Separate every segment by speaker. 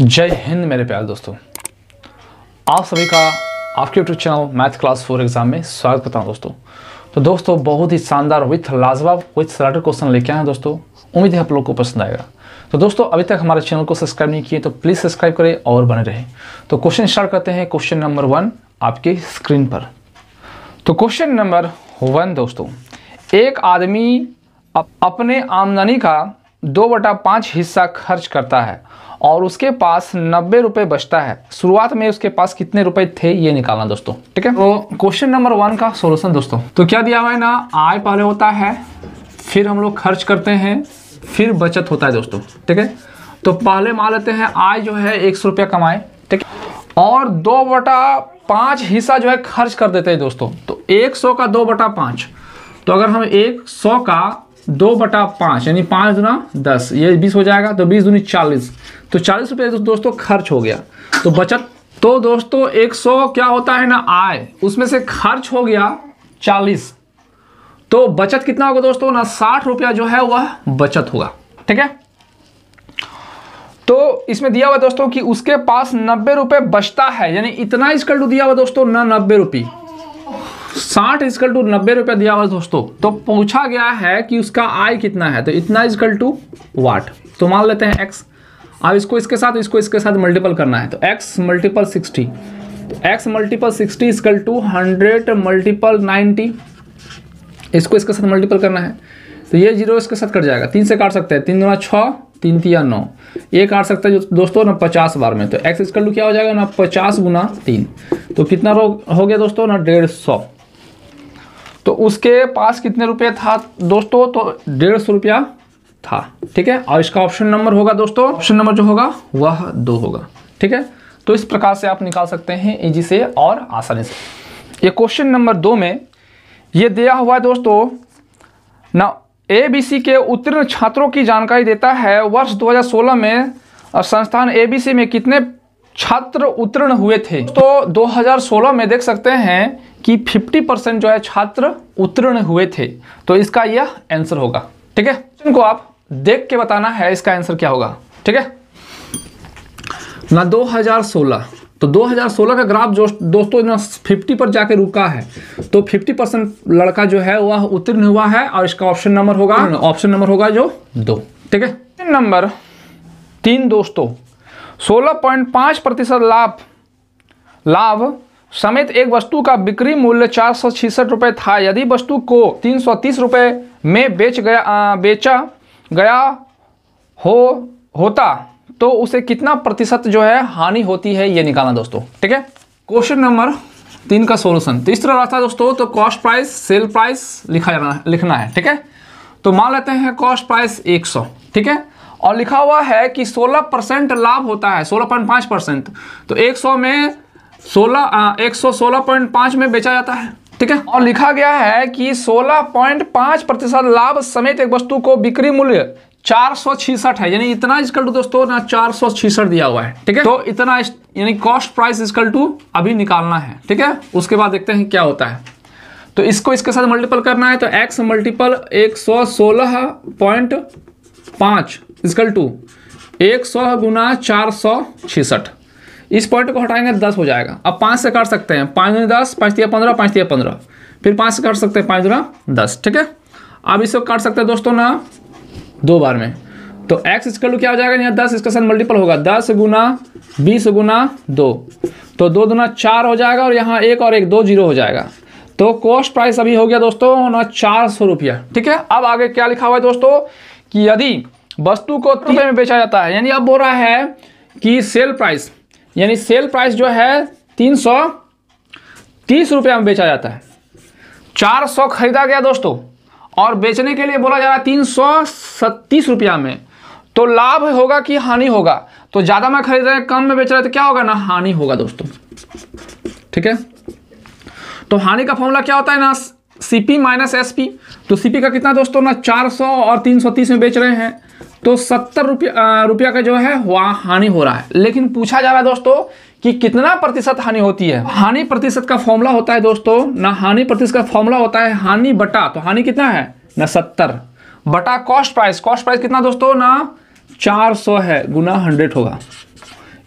Speaker 1: जय हिंद मेरे प्यारे दोस्तों आप सभी का आपके YouTube channel Math Class for Exam में स्वागत करता हूं दोस्तों तो दोस्तों बहुत ही शानदार विथ लाजवाब विथ सराटर क्वेश्चन लेके आए हैं दोस्तों उम्मीद है आप लोगों को पसंद आएगा तो दोस्तों अभी तक हमारे चैनल को सब्सक्राइब नहीं किए तो प्लीज़ सब्सक्राइब करें और बने रहें तो क्वेश्चन स्टार्ट करते हैं क्वेश्चन नंबर वन आपके स्क्रीन पर तो क्वेश्चन नंबर वन दोस्तों एक आदमी अपने आमदनी का दो बटा पाँच हिस्सा खर्च करता है और उसके पास नब्बे रुपये बचता है शुरुआत में उसके पास कितने रुपए थे ये निकालना दोस्तों ठीक है तो क्वेश्चन नंबर वन का सोल्यूशन दोस्तों तो क्या दिया हुआ है ना आय पहले होता है फिर हम लोग खर्च करते हैं फिर बचत होता है दोस्तों ठीक है तो पहले मान लेते हैं आय जो है एक सौ रुपया कमाए ठीक और दो बटा पाँच हिस्सा जो है खर्च कर देते हैं दोस्तों तो एक सौ का दो बटा पाँच तो अगर हम एक सौ का दो बटा पाँच यानी पाँच दुना दस ये बीस हो जाएगा तो बीस दुनी चालीस तो चालीस रुपये दोस्तों खर्च हो गया तो बचत तो दोस्तों एक सौ क्या होता है ना आय उसमें से खर्च हो गया चालीस तो बचत कितना होगा दोस्तों ना साठ रुपया जो है वह बचत होगा ठीक है तो इसमें दिया हुआ दोस्तों कि उसके पास नब्बे रुपये बचता है यानी इतना इसकल टू दिया हुआ दोस्तों ना नब्बे रुपये साठ इजकल टू नब्बे रुपया दिया हुआ दोस्तों तो पूछा गया है कि उसका आय कितना है तो इतना इजकल टू वाट तो मान लेते हैं एक्स अब इसको इसके साथ इसको इसके साथ मल्टीपल करना है तो एक्स मल्टीपल सिक्सटी तो X multiple sixty equal two hundred multiple ninety इसको इसके साथ मल्टीपल करना है तो ये जीरो इसके साथ कट जाएगा तीन से काट सकते हैं तीन दुना छः तीन तीन नौ ये काट सकते हैं दोस्तों ना पचास बार में तो एक्स इसकल टू क्या हो जाएगा ना पचास गुना तीन तो कितना हो गया दोस्तों ना डेढ़ सौ तो उसके पास कितने रुपये था दोस्तों तो डेढ़ सौ रुपया था ठीक है और इसका ऑप्शन नंबर होगा दोस्तों ऑप्शन नंबर जो होगा वह दो होगा ठीक है तो इस प्रकार से आप निकाल सकते हैं इजी से और आसानी से ये क्वेश्चन नंबर दो में ये दिया हुआ है दोस्तों ना सी के उत्तीर्ण छात्रों की जानकारी देता है वर्ष 2016 में संस्थान सी में कितने छात्र उत्तीर्ण हुए थे तो 2016 में देख सकते हैं कि 50 परसेंट जो है छात्र उत्तीर्ण हुए थे तो इसका यह आंसर होगा ठीक है क्वेश्चन को आप देख के बताना है इसका आंसर क्या होगा ठीक है ना 2016 तो 2016 का ग्राफ जो दोस्तों ना 50 पर जाके रुका है तो 50 परसेंट लड़का जो है वह उत्तीर्ण हुआ है और इसका ऑप्शन नंबर होगा ऑप्शन नंबर होगा जो दो ठीक है नंबर तीन दोस्तों 16.5 प्रतिशत लाभ लाभ समेत एक वस्तु का बिक्री मूल्य चार सौ छिसठ रुपये था यदि वस्तु को तीन सौ तीस रुपये में बेच गया आ, बेचा गया हो होता तो उसे कितना प्रतिशत जो है हानि होती है ये निकालना दोस्तों ठीक है क्वेश्चन नंबर तीन का सोल्यूशन तीसरा तो है दोस्तों तो कॉस्ट प्राइस सेल प्राइस लिखा लिखना है ठीक है तो मान लेते हैं कॉस्ट प्राइस 100 ठीक है और लिखा हुआ है कि 16 परसेंट लाभ होता है 16.5 परसेंट तो 100 में 16 116.5 में बेचा जाता है ठीक है और लिखा गया है कि 16.5 प्रतिशत लाभ समेत एक वस्तु को बिक्री मूल्य चार सौ छिसठ है यानी इतना इजकल टू दोस्तों ना चार सौ छिसठ दिया हुआ है ठीक है तो इतना यानी कॉस्ट प्राइस इजकल टू अभी निकालना है ठीक है उसके बाद देखते हैं क्या होता है तो इसको इसके साथ मल्टीपल करना है तो एक्स मल्टीपल एक सौ सोलह पॉइंट पांच इजकल टू एक सौ गुना चार सौ छिसठ इस पॉइंट को हटाएंगे दस हो जाएगा अब पाँच से कर सकते हैं पाँच दुनी दस पाँच तीन पंद्रह पाँच तीन पंद्रह फिर पाँच से कर सकते हैं पाँच दुना दस ठीक है अब इसको काट सकते हैं दोस्तों ना दो बार में तो एक्स इसकल क्या हो जाएगा यहाँ दस इसका साथ मल्टीपल होगा दस गुना बीस गुना दो तो दो गुना चार हो जाएगा और यहाँ एक और एक दो जीरो हो जाएगा तो कॉस्ट प्राइस अभी हो गया दोस्तों ना चार सौ रुपया ठीक है अब आगे क्या लिखा हुआ है दोस्तों कि यदि वस्तु को तीन रुपये में बेचा जाता है यानी अब बोल रहा है कि सेल प्राइस यानी सेल प्राइस जो है तीन सौ तीस रुपया में बेचा जाता है चार सौ खरीदा गया दोस्तों और बेचने के लिए बोला जा रहा है तीन सौ सत्तीस रुपया में तो लाभ होगा कि हानि होगा तो ज़्यादा में खरीद रहे हैं कम में बेच रहे तो क्या होगा ना हानि होगा दोस्तों ठीक है तो हानि का फॉर्मूला क्या होता है ना सीपी माइनस एस पी तो सीपी का कितना दोस्तों ना चार सौ और तीन सौ तीस में बेच रहे हैं तो सत्तर रुपया रुपया का जो है वहाँ हानि हो रहा है लेकिन पूछा जा रहा है दोस्तों कि कितना प्रतिशत हानि होती है हानि प्रतिशत का फॉर्मूला होता है दोस्तों ना हानि प्रतिशत का फॉर्मूला होता है हानि बटा तो हानि कितना है ना सत्तर बटा कॉस्ट प्राइस कॉस्ट प्राइस कितना दोस्तों ना चार सौ है गुना हंड्रेड होगा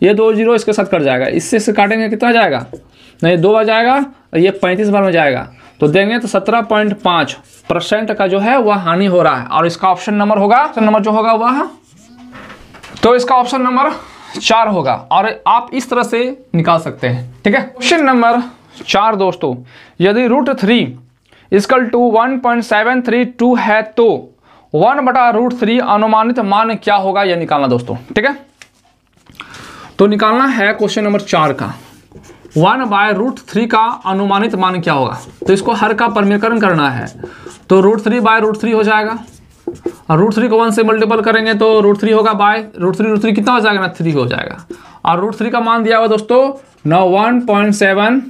Speaker 1: ये दो जीरो इसके साथ कट जाएगा इससे इससे काटेंगे कितना जाएगा नहीं दो बार जाएगा ये पैंतीस बार में जाएगा तो देंगे तो सत्रह पॉइंट पाँच परसेंट का जो है वह हानि हो रहा है और इसका ऑप्शन नंबर होगा ऑप्शन नंबर जो होगा वह तो इसका ऑप्शन नंबर चार होगा और आप इस तरह से निकाल सकते हैं ठीक है ऑप्शन नंबर चार दोस्तों यदि root three equal to one point seven three two है तो वन बटा रूट थ्री अनुमानित मान क्या होगा यह निकालना दोस्तों ठीक है तो निकालना है क्वेश्चन नंबर चार का वन बाय रूट थ्री का अनुमानित मान क्या होगा तो इसको हर का परमीकरण करना है तो root three by root three हो जाएगा और रूट थ्री को वन से मल्टीपल करेंगे तो रूट थ्री होगा by root three root three कितना हो जाएगा ना थ्री हो जाएगा और रूट थ्री का मान दिया हुआ दोस्तों नौ one point seven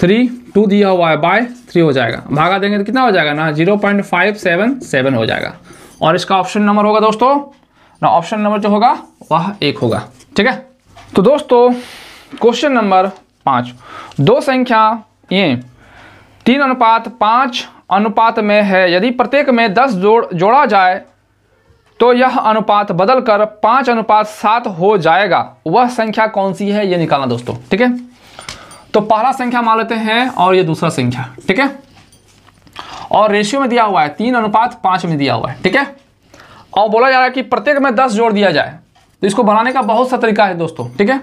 Speaker 1: three two दिया हुआ है बाय थ्री हो जाएगा भागा देंगे तो कितना हो जाएगा ना zero point five seven seven हो जाएगा और इसका ऑप्शन नंबर होगा दोस्तों ना ऑप्शन नंबर जो होगा वह एक होगा ठीक है तो दोस्तों क्वेश्चन नंबर पांच दो ये तीन अनुपात पांच अनुपात में है यदि प्रत्येक में दस जोड़ जोड़ा जाए तो यह अनुपात बदलकर पांच अनुपात सात हो जाएगा वह संख्या कौन सी है यह निकालना दोस्तों ठीक है तो पहला संख्या मान लेते हैं और यह दूसरा संख्या ठीक है और रेशियो में दिया हुआ है तीन अनुपात पांच में दिया हुआ है ठीक है और बोला जा रहा है कि प्रत्येक में दस जोड़ दिया जाए तो इसको बनाने का बहुत सा तरीका है दोस्तों ठीक है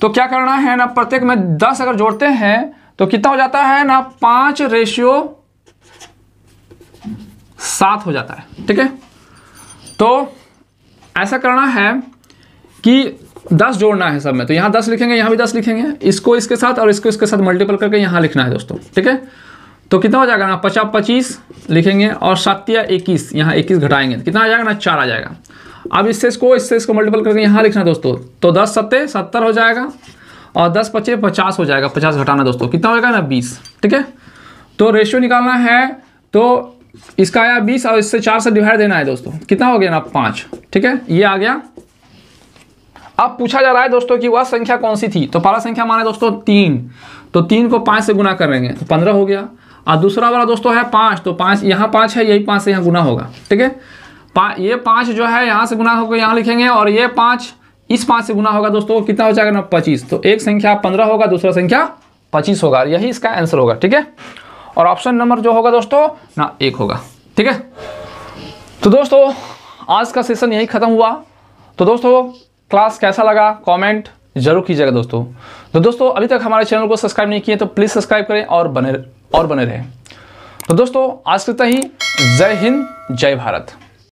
Speaker 1: तो क्या करना है ना प्रत्येक में दस अगर जोड़ते हैं तो कितना हो जाता है ना पांच रेशियो सात हो जाता है ठीक है तो ऐसा करना है कि दस जोड़ना है सब में तो यहां दस लिखेंगे यहां भी दस लिखेंगे इसको इसके साथ और इसको इसके साथ मल्टीपल करके यहां लिखना है दोस्तों ठीक है तो कितना हो जाएगा ना पचास पच्चीस लिखेंगे और सत्या इक्कीस यहाँ इक्कीस घटाएंगे तो कितना आ जाएगा ना चार आ जाएगा अब इससे इसको इससे इसको मल्टीपल करके यहाँ लिखना दोस्तों तो दस सत्ते सत्तर हो जाएगा और दस पच्चे पचास हो जाएगा पचास घटाना दोस्तों कितना होगा ना बीस ठीक है तो रेशियो निकालना है तो इसका आया बीस और इससे चार से डिवाइड देना है दोस्तों कितना हो गया ना पाँच ठीक है ये आ गया अब पूछा जा रहा है दोस्तों कि वह संख्या कौन सी थी तो पहला संख्या माना दोस्तों तीन तो तीन को पाँच से गुना करेंगे तो पंद्रह हो गया और दूसरा वाला दोस्तों है पाँच तो पाँच यहाँ पाँच है यही पाँच से यहाँ गुना होगा ठीक है ये पाँच जो है यहाँ से गुना होकर यहाँ लिखेंगे और ये पाँच इस पाँच से गुना होगा दोस्तों कितना हो जाएगा ना पच्चीस तो एक संख्या पंद्रह होगा दूसरा संख्या पच्चीस होगा यही इसका आंसर होगा ठीक है और ऑप्शन नंबर जो होगा दोस्तों ना एक होगा ठीक है तो दोस्तों आज का सेशन यही ख़त्म हुआ तो दोस्तों क्लास कैसा लगा कमेंट जरूर कीजिएगा दोस्तों तो दोस्तों अभी तक हमारे चैनल को सब्सक्राइब नहीं किए तो प्लीज़ सब्सक्राइब करें और बने और बने रहें तो दोस्तों आज कितना ही जय हिंद जय भारत